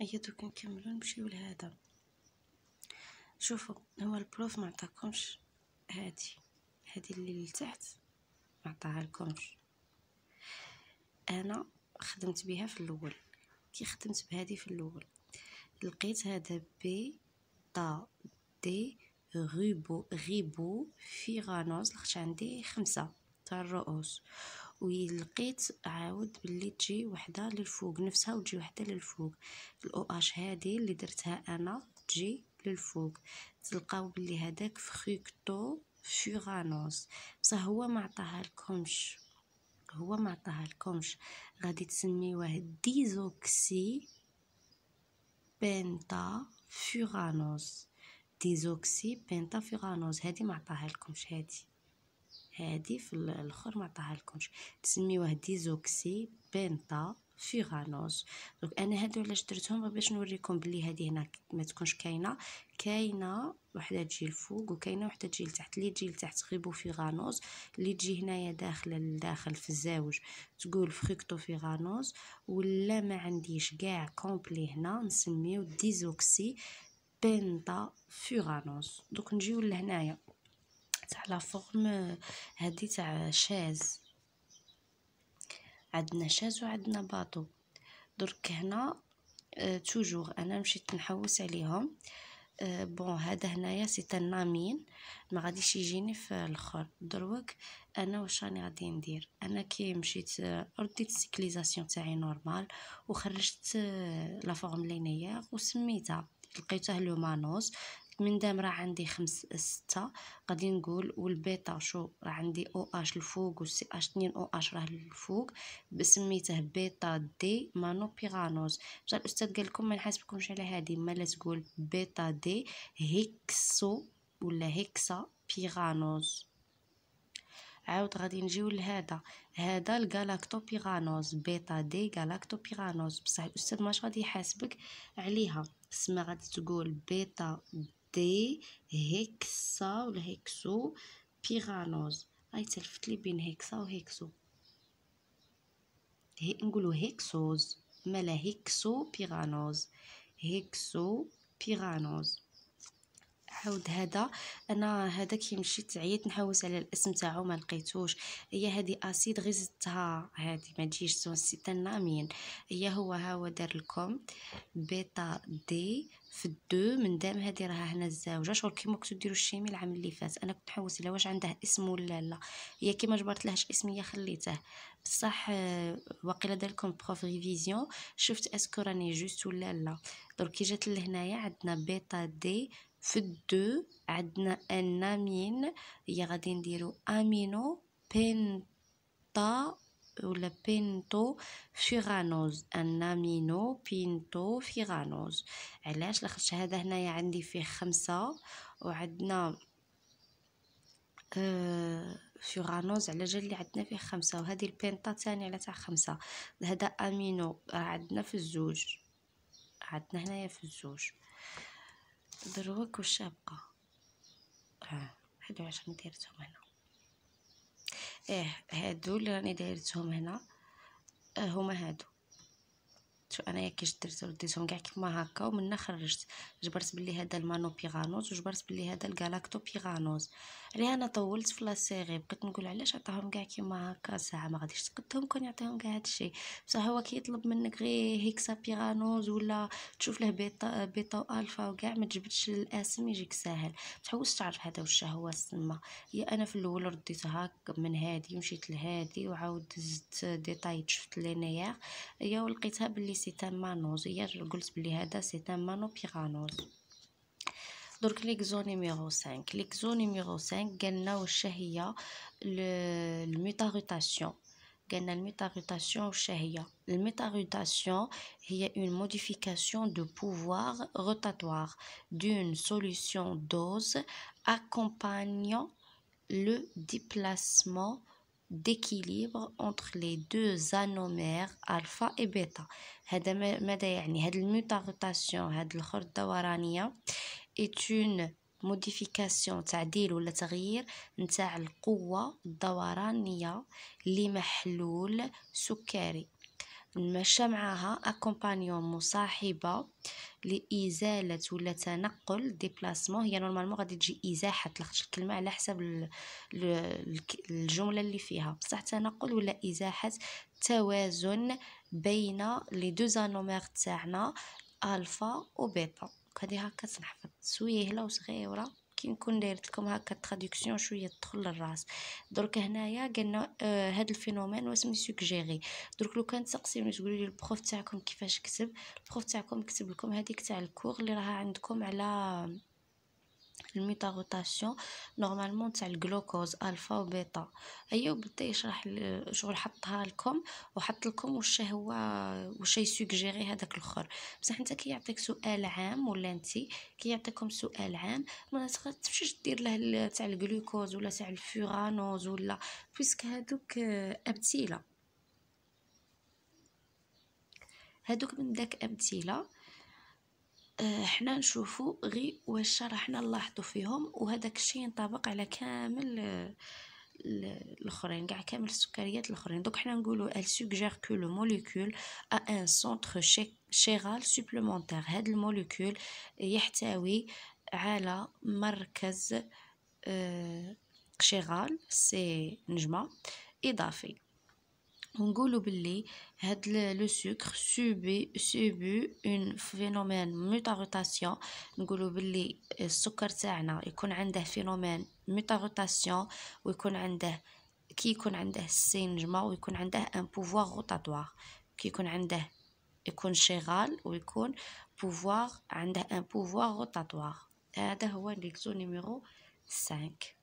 هيا دوك نكملو نمشيو لهذا شوفوا هو البروف ما عطاكمش هادي هادي اللي لتحت ما عطاها لكمش انا خدمت بها في الاول كي خدمت بهادي في الاول لقيت هذا بي طا دي غيبو غيبو فيغانوز لخش عندي خمسة تاع الرؤوس ولقيت عاود باللي تجي وحده للفوق نفسها وتجي وحده للفوق الاو اش هذه اللي درتها انا تجي للفوق تلقاو باللي هذاك فخيكتو فيغانوس بصح هو ما عطاها لكمش هو ما عطاها لكمش غادي تسميوه ديزوكسي بنتا فيغانوس ديزوكسي بنتا فيغانوس هذه ما عطاها لكمش هذه هادي في الاخر ما لكمش تسميوه ديزوكسي بنتا فيغانوز دونك انا هادو علاش درتهم باش نوريكم بلي هادي هنا ما تكونش كاينه كاينه وحده تجي الفوق وكاينه وحده تجي لتحت اللي تجي لتحت غيبو فيغانوز اللي تجي هنايا داخله لداخل في الزاوج تقول فريكتو فيغانوز ولا ما عنديش كاع كومبلي هنا نسميو ديزوكسي بنتا فيغانوز دوك نجيو لهنايا تاع لا فورم هادي تاع شاز عندنا شاز وعندنا باطو درك هنا أه توجور انا مشيت نحوس عليهم أه بون هذا هنايا سي النامين ما غاديش يجيني في الاخر دروك انا واش راني غادي ندير انا كي مشيت آه، رديت السيكليزاسيون تاعي نورمال وخرجت آه، لا فورم لينيير وسميتها لقيته لو مانوس من دام راه عندي خمس ستة غادي نقول والبيتا شو راه عندي او اش الفوق والسي اش اتنين او اش راه الفوق بسميته بيتا دي مانو بيغانوز جا الاستاذ قال لكم ما نحاسبكمش على هذه لا تقول بيتا دي هيكسو ولا هيكسا بيغانوز عاود غادي نجيو لهذا هذا الجالاكتو بيغانوز بيتا دي جالاكتو بيغانوز بصح الاستاذ ماش غادي يحاسبك عليها سما غادي تقول بيتا دي هيكسا ولا هيكسو بيغانوز هاي تلفت لي بين هيكسا وهيكسو هي نقولو هيكسوز مالا هيكسو بيغانوز هيكسو بيغانوز عاود هذا انا هذا كي مشيت عييت نحوس على الاسم تاعو ما لقيتوش هي هذه اسيد غير زدتها هذه ما تجيش سيتانامين هي هو ها هو دار لكم بيتا دي في الدو من دام هذه راها هنا الزاوجه شغل كيما كنتو ديروا الشيمي العام اللي فات انا كنت نحوس على واش عنده اسم ولا لا هي كيما جبرت لهاش هي خليته بصح آه، واقيلا دار لكم بروف ريفيزيون شفت اسكو راني جوست ولا لا دروك كي جات لهنايا عندنا بيتا دي في الدو عندنا ان امين هي غادي نديرو امينو بينتا ولا بينتو فيغانوز ان امينو بينتو فيغانوز علاش لاخاطش هذا هنايا عندي فيه خمسة وعندنا آه، فيغانوز على جال اللي عندنا فيه خمسة وهذه البينتا تاني على تاع خمسة هذا امينو عندنا في الزوج عندنا هنايا في الزوج دروك والشابقة اه هادو عشان دايرتهم هنا اه هادو اللي راني دايرتهم هنا آه هما هادو شو انايا كيش درت رديتهم كاع كيما هكا ومنها خرجت جبرت بلي هذا المانو بيغانوز وجبرت بلي هذا الكالاكتو بيغانوز عليها انا طولت في سيغي بقيت نقول علاش عطاهم كاع كيما هكا ساعه ما غاديش تقدهم كون يعطيهم كاع هادشي بصح هو كيطلب منك غير هيكسا بيغانوز ولا تشوف له بيتا بيتا والفا وكاع ما تجبدش الاسم يجيك ساهل تحوس تعرف هذا واش هو السما هي انا في الاول رديت هاك من هادي ومشيت لهادي وعاود زدت ديتاي شفت لينيير يا ولقيتها بلي سي c'est un manos c'est un manopiranos donc l'exo numéro 5 l'exo numéro 5 il y a le mutarutation le au il y a une modification du pouvoir rotatoire d'une solution dose accompagnant le déplacement d'équilibre entre les deux anomères alpha et bêta هذا ماذا يعني هاد الميوتارتاسيون هاد الخرط الدورانيه est une موديفيكاسيون تعديل ولا تغيير نتاع القوه الدورانيه لمحلول سكري نمشى معاها اكومبانيون مصاحبه لازاله ولا تنقل ديبلاسمون هي نورمالمون غادي تجي ازاحه لخش الكلمه على حسب الجمله اللي فيها بصح تنقل ولا ازاحه توازن بين لي دو زانومير تاعنا الفا وبيتا هادي هكا تنحفظ هلا وصغيره كي نكون دايرت لكم هكا تراديكسيون شويه تدخل للراس درك هنايا قالنا هذا آه، هاد الفينومين واسمي سوجيري درك لو كان تسقسيوني تقولوا لي البروف تاعكم كيفاش كتب البروف تاعكم كتب لكم هذيك تاع الكور اللي راها عندكم على الميتاغوتاسيون نورمالمون تاع الجلوكوز الفا وبيتا ايوب بدا يشرح شغل حطها لكم وحط لكم واش هو واش يسوجيري هذاك الاخر بصح انت كي يعطيك سؤال عام ولا انت كي يعطيكم سؤال عام ما تمشيش دير له تاع الجلوكوز ولا تاع الفورانوز ولا بيسك هذوك آه، امثله هذوك من داك امثله آه، حنا نشوفو غي واش راحنا نلاحظو فيهم وهذاك الشيء ينطبق على كامل الاخرين كاع كامل السكريات الاخرين دوك حنا نقولو ال سوجير كو لو موليكول ا ان سونتر chiral سوبليمونتير هاد الموليكول يحتوي على مركز شغال آه، سي نجمه اضافي ونقولوا باللي هاد لو سوكر سوبي سوبو اون فينومين ميوتاغوتاسيون نقولوا باللي السكر تاعنا يكون عنده فينومين ميوتاغوتاسيون ويكون عنده كي يكون عنده السينجما ويكون عنده ان بوفوار روتاتوار كي يكون عنده يكون شغال ويكون بوفوار عنده ان بوفوار روتاتوار هذا هو ليكزو نيميرو 5